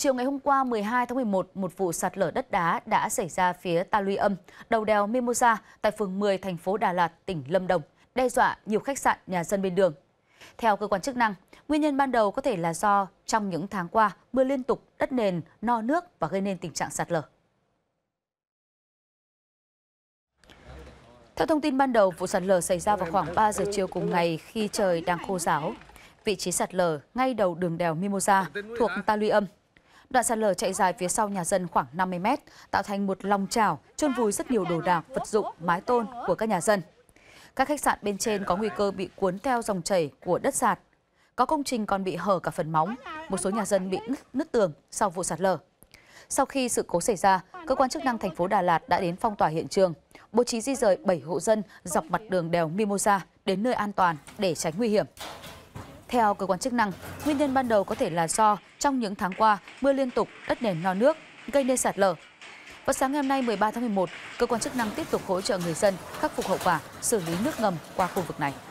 Chiều ngày hôm qua 12 tháng 11, một vụ sạt lở đất đá đã xảy ra phía ta luy âm, đầu đèo Mimosa tại phường 10 thành phố Đà Lạt, tỉnh Lâm Đồng, đe dọa nhiều khách sạn, nhà dân bên đường. Theo cơ quan chức năng, nguyên nhân ban đầu có thể là do trong những tháng qua mưa liên tục, đất nền no nước và gây nên tình trạng sạt lở. Theo thông tin ban đầu, vụ sạt lở xảy ra vào khoảng 3 giờ chiều cùng ngày khi trời đang khô ráo. Vị trí sạt lở ngay đầu đường đèo Mimosa thuộc Ta Luy Âm, Đoạn sạt lở chạy dài phía sau nhà dân khoảng 50 mét, tạo thành một lòng trào, chôn vùi rất nhiều đồ đạc, vật dụng, mái tôn của các nhà dân. Các khách sạn bên trên có nguy cơ bị cuốn theo dòng chảy của đất sạt. Có công trình còn bị hở cả phần móng, một số nhà dân bị nứt, nứt tường sau vụ sạt lở. Sau khi sự cố xảy ra, cơ quan chức năng thành phố Đà Lạt đã đến phong tỏa hiện trường, bố trí di rời 7 hộ dân dọc mặt đường đèo Mimosa đến nơi an toàn để tránh nguy hiểm. Theo cơ quan chức năng, nguyên nhân ban đầu có thể là do trong những tháng qua mưa liên tục, đất nền no nước gây nên sạt lở. Vào sáng ngày hôm nay 13 tháng 11, cơ quan chức năng tiếp tục hỗ trợ người dân khắc phục hậu quả, xử lý nước ngầm qua khu vực này.